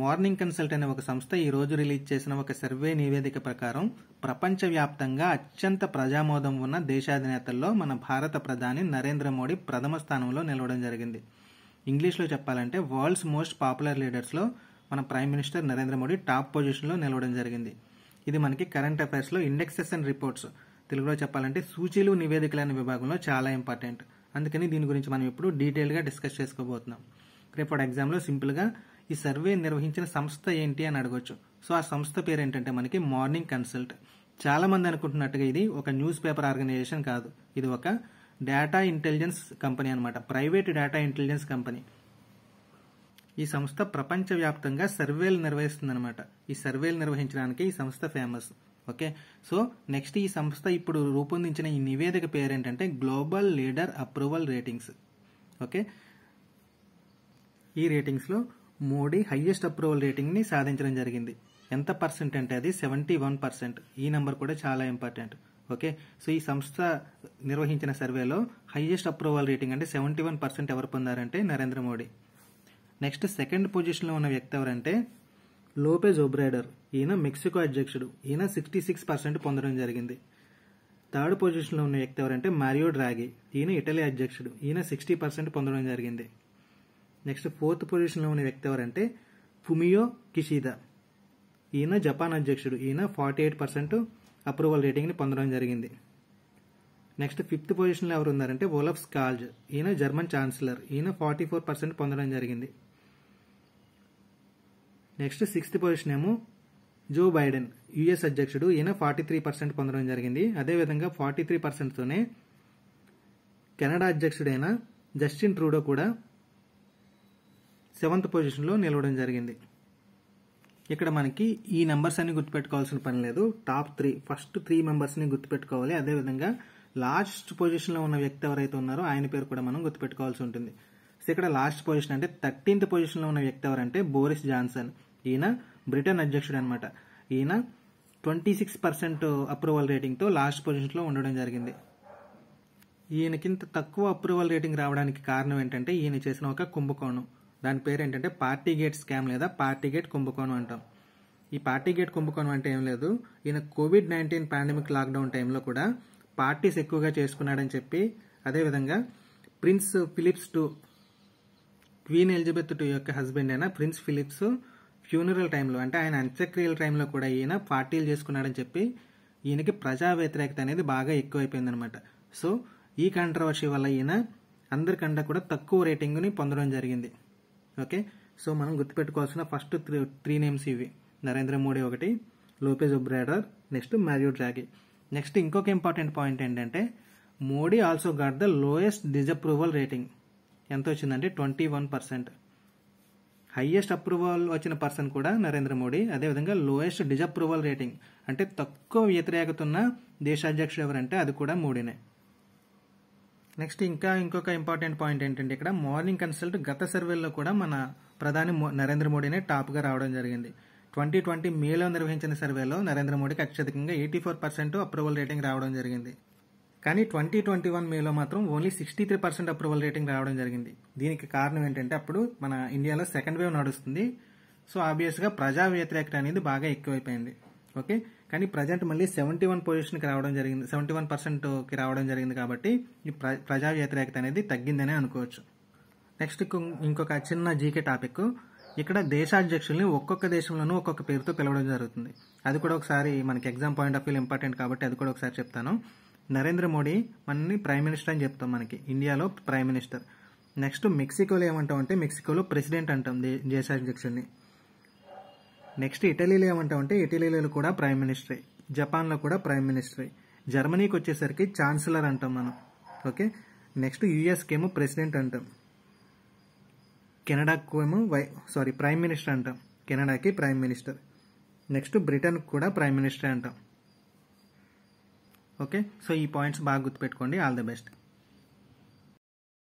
morning consult అనే ఒక సంస్థ ఈ రోజు రిలీజ్ చేసిన ఒక సర్వే నివేదిక ప్రకారం ప్రపంచవ్యాప్తంగా అత్యంత ప్రజామోదం ఉన్న దేశాధినేతల్లో మన భారత ప్రధాని నరేంద్ర మోడీ ప్రథమ స్థానంలో నిలవడం జరిగింది ఇంగ్లీష్లో చెప్పాలంటే వరల్డ్స్ మోస్ట్ పాపులర్ లీడర్స్లో మన prime minister Narendra Modi top పొజిషన్లో నిలవడం జరిగింది ఇది మనకి కరెంట్ అఫైర్స్లో ఇండెక్సెస్ అండ్ రిపోర్ట్స్ తెలుగులో చెప్పాలంటే సూచీలు నివేదికలు అనే విభాగంలో చాలా ఇంపార్టెంట్ అందుకని దీని గురించి మనం ఇప్పుడు డీటెయిల్గా డిస్కస్ చేసుకోబోతున్నాం రేపటి ఎగ్జామ్లో సింపుల్గా ఈ సర్వే నిర్వహించిన సంస్థ ఏంటి అని అడగవచ్చు సో ఆ సంస్థ పేరు ఏంటంటే మనకి మార్నింగ్ కన్సల్ట్ చాలామంది అనుకుంటున్నట్టుగా ఇది ఒక న్యూస్ పేపర్ ఆర్గనైజేషన్ కాదు ఇది ఒక డేటా ఇంటెలిజెన్స్ కంపెనీ అనమాట ప్రైవేట్ డేటా ఇంటెలిజెన్స్ కంపెనీ ఈ సంస్థ ప్రపంచవ్యాప్తంగా సర్వేలు అనమాట ఈ సర్వేలు నిర్వహించడానికి ఈ సంస్థ ఫేమస్ ఓకే సో నెక్స్ట్ ఈ సంస్థ ఇప్పుడు రూపొందించిన ఈ నివేదిక పేరేంటంటే global leader approval ratings okay ఈ రేటింగ్స్లో మోడీ హయ్యెస్ట్ అప్రూవల్ రేటింగ్ని సాధించడం జరిగింది ఎంత పర్సెంట్ అంటే అది సెవెంటీ వన్ పర్సెంట్ ఈ నెంబర్ కూడా చాలా ఇంపార్టెంట్ ఓకే సో ఈ సంస్థ నిర్వహించిన సర్వేలో హైయెస్ట్ అప్రూవల్ రేటింగ్ అంటే సెవెంటీ వన్ పర్సెంట్ ఎవరు పొందారంటే నరేంద్ర మోడీ నెక్స్ట్ సెకండ్ పొజిషన్లో ఉన్న వ్యక్తి ఎవరంటే లోపెజ్ ఒబ్రాడర్ ఈయన మెక్సికో అధ్యక్షుడు ఈయన సిక్స్టీ సిక్స్ పర్సెంట్ పొందడం జరిగింది థర్డ్ పొజిషన్లో ఉన్న వ్యక్తి ఎవరంటే మారియో డ్రాగి ఈయన ఇటలీ అధ్యక్షుడు ఈయన సిక్స్టీ పర్సెంట్ పొందడం జరిగింది నెక్స్ట్ ఫోర్త్ పొజిషన్లో ఉన్న వ్యక్తి ఎవరంటే ఫుమియో కిషిదా ఈయన జపాన్ అధ్యక్షుడు ఈయన ఫార్టీ ఎయిట్ పర్సెంట్ అప్రూవల్ రేటింగ్ని పొందడం జరిగింది నెక్స్ట్ ఫిఫ్త్ పొజిషన్లో ఎవరు ఉన్నారంటే ఓలఫ్ స్కాల్జ్ ఈయన జర్మన్ ఛాన్సలర్ ఈయన ఫార్టీ ఫోర్ పర్సెంట్ పొందడం జరిగింది నెక్స్ట్ సిక్స్త్ పొజిషన్ ఏమో జో బైడెన్ యుఎస్ అధ్యక్షుడు ఈయన ఫార్టీ త్రీ పర్సెంట్ పొందడం జరిగింది అదేవిధంగా ఫార్టీ త్రీ పర్సెంట్తోనే కెనడా అధ్యక్షుడైన జస్టిన్ ట్రూడో కూడా సెవెంత్ పొజిషన్లో నిలవడం జరిగింది ఇక్కడ మనకి ఈ నెంబర్స్ అన్ని గుర్తుపెట్టుకోవాల్సిన పని లేదు టాప్ త్రీ ఫస్ట్ త్రీ మెంబర్స్ని గుర్తుపెట్టుకోవాలి అదేవిధంగా లాస్ట్ పొజిషన్లో ఉన్న వ్యక్తి ఎవరైతే ఉన్నారో ఆయన పేరు కూడా మనం గుర్తుపెట్టుకోవాల్సి ఉంటుంది సో ఇక్కడ లాస్ట్ పొజిషన్ అంటే థర్టీన్త్ పొజిషన్లో ఉన్న వ్యక్తి ఎవరంటే బోరిస్ జాన్సన్ ఈయన బ్రిటన్ అధ్యక్షుడు అనమాట ఈయన ట్వంటీ సిక్స్ పర్సెంట్ అప్రూవల్ రేటింగ్తో లాస్ట్ పొజిషన్లో ఉండడం జరిగింది ఈయనకింత తక్కువ అప్రూవల్ రేటింగ్ రావడానికి కారణం ఏంటంటే ఈయన చేసిన ఒక కుంభకోణం దాని పేరు ఏంటంటే పార్టీ గేట్ స్కామ్ లేదా పార్టీ గేట్ కుంభకోణం అంటాం ఈ పార్టీ గేట్ కుంభకోణం అంటే ఏం లేదు ఈయన కోవిడ్ నైన్టీన్ పాండమిక్ లాక్డౌన్ టైంలో కూడా పార్టీస్ ఎక్కువగా చేసుకున్నాడని చెప్పి అదేవిధంగా Prince Philips two Queen Elizabeth two యొక్క హస్బెండ్ అయినా ప్రిన్స్ ఫిలిప్స్ ఫ్యూనరల్ టైంలో అంటే ఆయన అంత్యక్రియల టైంలో కూడా ఈయన పార్టీలు చేసుకున్నాడని చెప్పి ఈయనకి ప్రజా వ్యతిరేకత అనేది బాగా ఎక్కువైపోయింది అనమాట సో ఈ కంట్రవర్షి వల్ల ఈయన అందరికంటే కూడా తక్కువ రేటింగ్ని పొందడం జరిగింది ఓకే సో మనం గుర్తుపెట్టుకోవాల్సిన ఫస్ట్ త్రీ త్రీ నేమ్స్ ఇవి నరేంద్ర మోడీ ఒకటి Lopez Obrador next Mario Draghi next ఇంకొక ఇంపార్టెంట్ పాయింట్ ఏంటంటే Modi also got the lowest disapproval rating ఎంత వచ్చిందంటే twenty one percent highest approval వచ్చిన పర్సన్ కూడా నరేంద్ర మోడీ అదేవిధంగా లోయెస్ట్ డిజప్రూవల్ రేటింగ్ అంటే తక్కువ వ్యతిరేకతున్న దేశాధ్యక్షుడు ఎవరంటే అది కూడా మోడీనే నెక్స్ట్ ఇంకా ఇంకొక ఇంపార్టెంట్ పాయింట్ ఏంటంటే ఇక్కడ మార్నింగ్ కన్సల్ట్ గత సర్వేల్లో కూడా మన ప్రధాని నరేంద్ర మోడీనే టాప్గా రావడం జరిగింది ట్వంటీ ట్వంటీ మేలో నిర్వహించిన సర్వేలో నరేంద్ర మోడీకి అత్యధికంగా eighty four percent approval rating రావడం జరిగింది కానీ ట్వంటీ ట్వంటీ వన్ మేలో మాత్రం only sixty three percent approval rating రావడం జరిగింది దీనికి కారణం ఏంటంటే అప్పుడు మన ఇండియాలో సెకండ్ వేవ్ నడుస్తుంది సో గా ప్రజా వ్యతిరేకత అనేది బాగా ఎక్కువైపోయింది ఓకే కానీ ప్రజెంట్ మళ్ళీ సెవెంటీ వన్ పొజిషన్కి రావడం జరిగింది సెవెంటీ వన్ పర్సెంట్కి రావడం జరిగింది కాబట్టి ఈ ప్రజా వ్యతిరేకత అనేది తగ్గిందనే అనుకోవచ్చు నెక్స్ట్ ఇంకొక చిన్న జీకే టాపిక్ ఇక్కడ దేశాధ్యక్షుల్ని ఒక్కొక్క దేశంలోనూ ఒక్కొక్క పేరుతో పిలవడం జరుగుతుంది అది కూడా ఒకసారి మనకి exam point of view important కాబట్టి అది కూడా ఒకసారి చెప్తాను నరేంద్ర మోడీ మనని ప్రైమ్ మినిస్టర్ అని చెప్తాం మనకి ఇండియాలో ప్రైమ్ మినిస్టర్ నెక్స్ట్ మెక్సికోలో ఏమంటాం అంటే మెక్సికోలో ప్రెసిడెంట్ అంటాం దేశాధ్యక్షుల్ని నెక్స్ట్ ఇటలీలో ఏమంటామంటే ఇటలీలో కూడా ప్రైమ్ మినిస్టరే జపాన్లో కూడా ప్రైమ్ మినిస్టరే జర్మనీకి వచ్చేసరికి ఛాన్సలర్ అంటాం మనం ఓకే నెక్స్ట్ యుఎస్కి ఏమో ప్రెసిడెంట్ అంటాం కెనడాకు ఏమో వై సారీ ప్రైమ్ మినిస్టర్ అంటాం కెనడాకి ప్రైమ్ మినిస్టర్ నెక్స్ట్ బ్రిటన్ కూడా ప్రైమ్ మినిస్టర్ అంటాం ఓకే సో ఈ పాయింట్స్ బాగా గుర్తుపెట్టుకోండి ఆల్ ది బెస్ట్